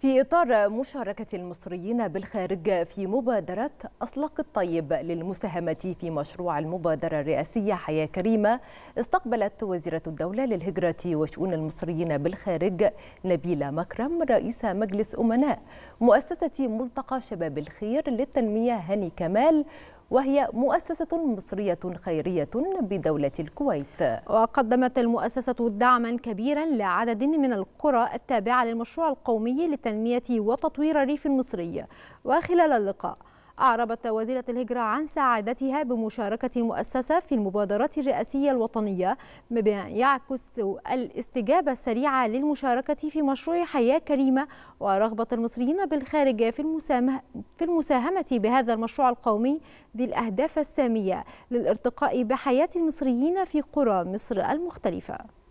في إطار مشاركة المصريين بالخارج في مبادرة أصلق الطيب للمساهمة في مشروع المبادرة الرئاسية حياة كريمة استقبلت وزيرة الدولة للهجرة وشؤون المصريين بالخارج نبيلة مكرم رئيس مجلس أمناء مؤسسة ملتقى شباب الخير للتنمية هاني كمال وهي مؤسسة مصرية خيرية بدولة الكويت وقدمت المؤسسة دعما كبيرا لعدد من القرى التابعة للمشروع القومي لتنمية وتطوير الريف المصري وخلال اللقاء أعربت وزيرة الهجرة عن سعادتها بمشاركة المؤسسة في المبادرات الرئاسية الوطنية بما يعكس الاستجابة السريعة للمشاركة في مشروع حياة كريمة ورغبة المصريين بالخارج في, في المساهمة بهذا المشروع القومي ذي الأهداف السامية للارتقاء بحياة المصريين في قرى مصر المختلفة